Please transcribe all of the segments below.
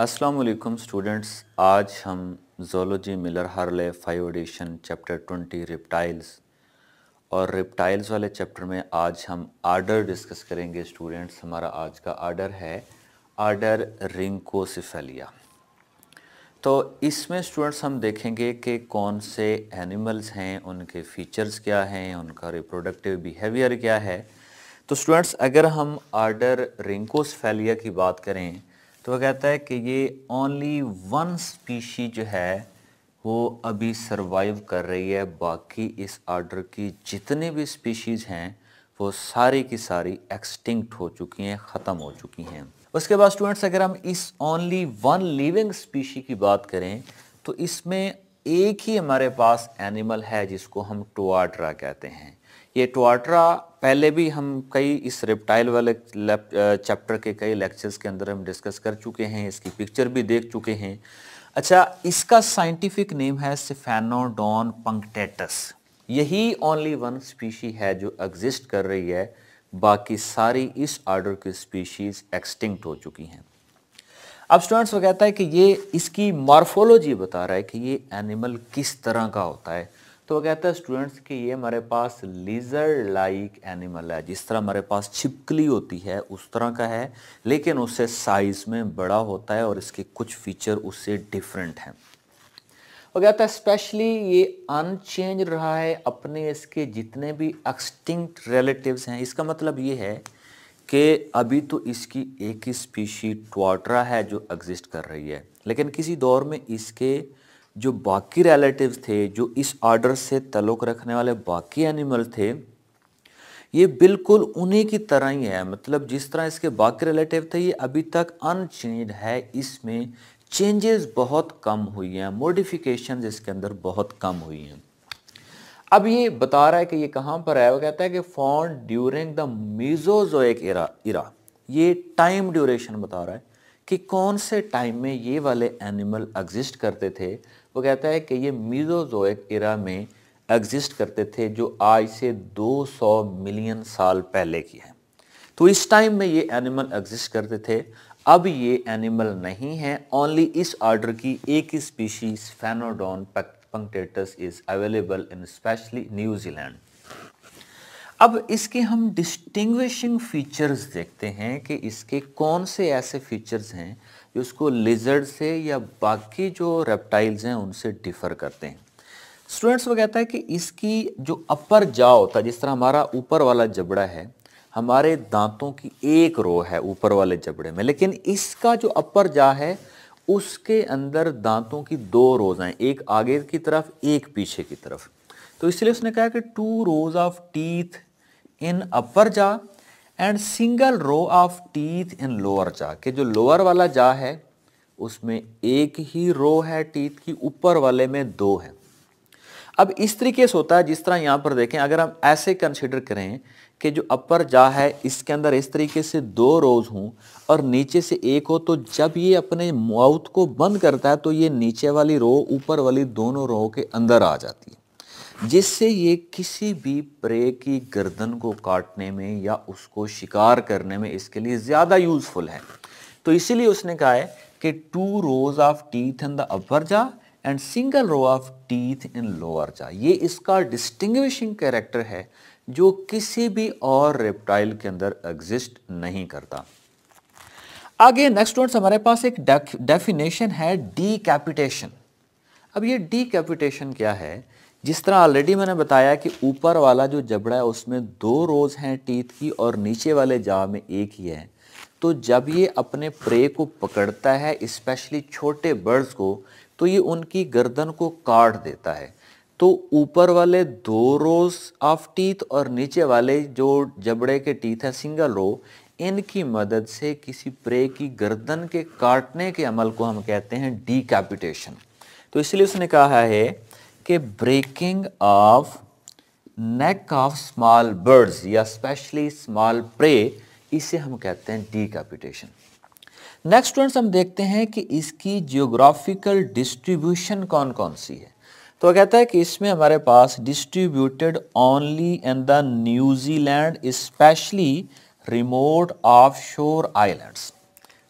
अस्सलाम वालेकुम स्टूडेंट्स आज हम zoology Miller Harley five edition chapter twenty reptiles और रिप्टाइल्स वाले चैप्टर में आज हम आर्डर डिस्कस करेंगे स्टूडेंट्स हमारा आज का आर्डर है आर्डर रिंकोसिफेलिया तो इसमें स्टूडेंट्स हम देखेंगे कि कौन से एनिमल्स हैं उनके फीचर्स क्या हैं उनका रिप्रोडक्टिव बिहेवियर क्या है तो स्टूडेंट्स अगर हम आर्डर रिंकोसफेलिया की बात करें तो वह कहता है कि ये ओनली वन स्पीशी जो है वो अभी सरवाइव कर रही है बाकी इस आर्डर की जितने भी स्पीशीज़ हैं वो सारी की सारी एक्सटिंक्ट हो चुकी हैं ख़त्म हो चुकी हैं उसके बाद स्टूडेंट्स अगर हम इस ओनली वन लिविंग स्पीशी की बात करें तो इसमें एक ही हमारे पास एनिमल है जिसको हम टोआट्रा कहते हैं ये टोआट्रा पहले भी हम कई इस रिप्टाइल वाले चैप्टर के कई लेक्चर्स के अंदर हम डिस्कस कर चुके हैं इसकी पिक्चर भी देख चुके हैं अच्छा इसका साइंटिफिक नेम है सिफेनोडॉन पंक्टेटस यही ओनली वन स्पीशी है जो एग्जिस्ट कर रही है बाकी सारी इस आर्डर की स्पीशीज़ एक्सटिंक्ट हो चुकी हैं अब स्टूडेंट्स वो कहता है कि ये इसकी मॉर्फोलॉजी बता रहा है कि ये एनिमल किस तरह का होता है तो वो कहता है स्टूडेंट्स कि ये हमारे पास लीजर लाइक एनिमल है जिस तरह हमारे पास छिपकली होती है उस तरह का है लेकिन उससे साइज़ में बड़ा होता है और इसके कुछ फीचर उससे डिफरेंट हैं वो कहता है स्पेशली ये अनचेंज रहा है अपने इसके जितने भी एक्सटिंक्ट रिलेटिव्स हैं इसका मतलब ये है कि अभी तो इसकी एक ही स्पीशी ट्वाटरा है जो एग्जिस्ट कर रही है लेकिन किसी दौर में इसके जो बाकी रिलेटिव थे जो इस ऑर्डर से तलुक रखने वाले बाकी एनिमल थे ये बिल्कुल उन्हीं की तरह ही है मतलब जिस तरह इसके बाकी रिलेटिव थे ये अभी तक अनचेंज है इसमें चेंजेस बहुत कम हुई हैं मोडिफिकेशन इसके अंदर बहुत कम हुई हैं अब ये बता रहा है कि ये कहाँ पर है वो कहता है कि found during the Mesozoic era era ये टाइम ड्यूरेशन बता रहा है कि कौन से टाइम में ये वाले एनिमल एग्जिस्ट करते थे वो कहता है कि ये मीजोजोइक इरा में एग्जिस्ट करते थे जो आज से 200 मिलियन साल पहले की है तो इस टाइम में ये एनिमल एग्जिस्ट करते थे अब ये एनिमल नहीं है ओनली इस ऑर्डर की एक ही स्पीशीज फैनोडॉन पक punctatus is available in especially New Zealand. अब इसके हम distinguishing features देखते हैं कि इसके कौन से ऐसे features हैं जो उसको lizard से या बाकी जो reptiles हैं उनसे differ करते हैं स्टूडेंट्स वो कहता है कि इसकी जो अपर जा होता है जिस तरह हमारा ऊपर वाला जबड़ा है हमारे दांतों की एक रो है ऊपर वाले जबड़े में लेकिन इसका जो अपर जा है उसके अंदर दांतों की दो रोज़ एक आगे की तरफ एक पीछे की तरफ तो इसलिए उसने कहा कि two rows of teeth in upper jaw and single row of teeth in lower jaw के जो लोअर वाला जा है उसमें एक ही रो है टीथ की ऊपर वाले में दो है अब इस तरीके से होता है जिस तरह यहाँ पर देखें अगर हम ऐसे कंसिडर करें कि जो अपर जा है इसके अंदर इस तरीके से दो रोज हों और नीचे से एक हो तो जब ये अपने माउथ को बंद करता है तो ये नीचे वाली रो ऊपर वाली दोनों रो के अंदर आ जाती है जिससे ये किसी भी प्रे की गर्दन को काटने में या उसको शिकार करने में इसके लिए ज़्यादा यूज़फुल है तो इसीलिए उसने कहा है कि two rows of teeth in the upper jaw and single row of teeth in lower jaw ये इसका डिस्टिंग्विशिंग कैरेक्टर है जो किसी भी और रेप्टाइल के अंदर एग्जिस्ट नहीं करता आगे नेक्स्ट वर्ड्स हमारे पास एक डेफिनेशन है डीकैपिटेशन अब ये डीकैपिटेशन क्या है जिस तरह ऑलरेडी मैंने बताया कि ऊपर वाला जो जबड़ा है उसमें दो रोज हैं टीथ की और नीचे वाले जा में एक ही है तो जब ये अपने प्रे को पकड़ता है स्पेशली छोटे बर्ड्स को तो ये उनकी गर्दन को काट देता है तो ऊपर वाले दो रोज ऑफ टीथ और नीचे वाले जो जबड़े के टीथ है सिंगल रो इनकी मदद से किसी प्रे की गर्दन के काटने के अमल को हम कहते हैं डिकैपिटेशन तो इसलिए उसने कहा है कि breaking of neck of small birds या स्पेशली स्मॉल प्रे इसे हम कहते हैं डिकैपिटेशन नेक्स्ट स्टूडेंट्स हम देखते हैं कि इसकी जियोग्राफिकल डिस्ट्रीब्यूशन कौन कौन सी है तो कहता है कि इसमें हमारे पास distributed only in the New Zealand specially remote offshore islands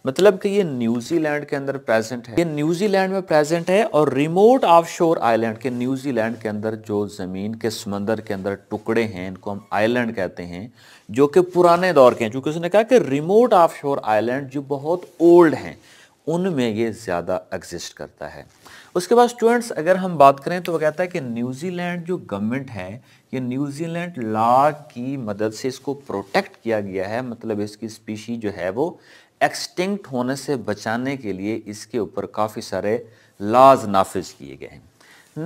मतलब कि ये न्यूजीलैंड के अंदर प्रेजेंट है ये न्यूजीलैंड में प्रेजेंट है और रिमोट ऑफशोर आइलैंड के न्यूजीलैंड के अंदर जो ज़मीन के समंदर के अंदर टुकड़े हैं इनको हम आइलैंड कहते हैं जो कि पुराने दौर के हैं चूँकि उसने कहा कि रिमोट ऑफशोर आइलैंड जो बहुत ओल्ड हैं उनमें ये ज़्यादा एग्जिस्ट करता है उसके बाद स्टूडेंट्स अगर हम बात करें तो वह कहता है कि न्यूजीलैंड जो गवर्नमेंट है ये न्यूजीलैंड लॉ की मदद से इसको प्रोटेक्ट किया गया है मतलब इसकी स्पीशी जो है वो एक्सटिंक्ट होने से बचाने के लिए इसके ऊपर काफ़ी सारे लाज नाफिज किए गए हैं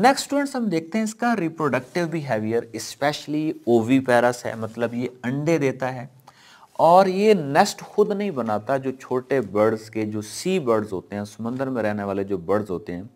नेक्स्ट स्टूडेंट्स हम देखते हैं इसका रिप्रोडक्टिव बिहेवियर स्पेशली ओवी पैरस है मतलब ये अंडे देता है और ये नेस्ट खुद नहीं बनाता जो छोटे बर्ड्स के जो सी बर्ड्स होते हैं समंदर में रहने वाले जो बर्ड्स होते हैं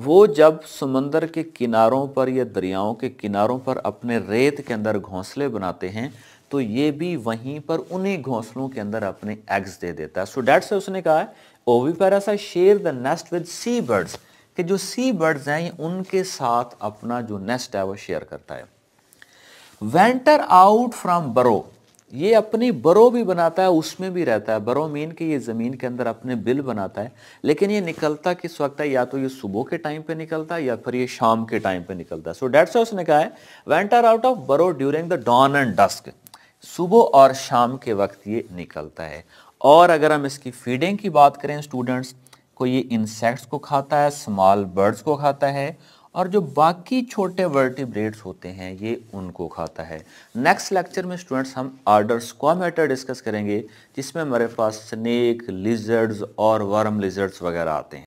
वो जब समंदर के किनारों पर या दरियाओं के किनारों पर अपने रेत के अंदर घोंसले बनाते हैं तो ये भी वहीं पर उन्हीं घोंसलों के अंदर अपने एग्स दे देता है सो डेट से उसने कहा है सा share the nest with sea birds कि जो सी बर्ड्स हैं ये उनके साथ अपना जो नेस्ट है वो शेयर करता है वेंटर आउट फ्रॉम बरो ये अपनी बरो भी बनाता है उसमें भी रहता है बरो मीन कि ये ज़मीन के अंदर अपने बिल बनाता है लेकिन ये निकलता किस वक्त है या तो ये सुबह के टाइम पे निकलता है या फिर ये शाम के टाइम पे निकलता है सो डेट्स उसने कहा है venture out of burrow during the dawn and dusk सुबह और शाम के वक्त ये निकलता है और अगर हम इसकी फीडिंग की बात करें स्टूडेंट्स को ये इंसेक्ट्स को खाता है स्मॉल बर्ड्स को खाता है और जो बाकी छोटे वर्टिब्रेट्स होते हैं ये उनको खाता है नेक्स्ट लेक्चर में स्टूडेंट्स हम आर्डर स्क्वामेटर डिस्कस करेंगे जिसमें हमारे पास स्नेक लिजर्ड्स और वर्म लिजर्ड्स वगैरह आते हैं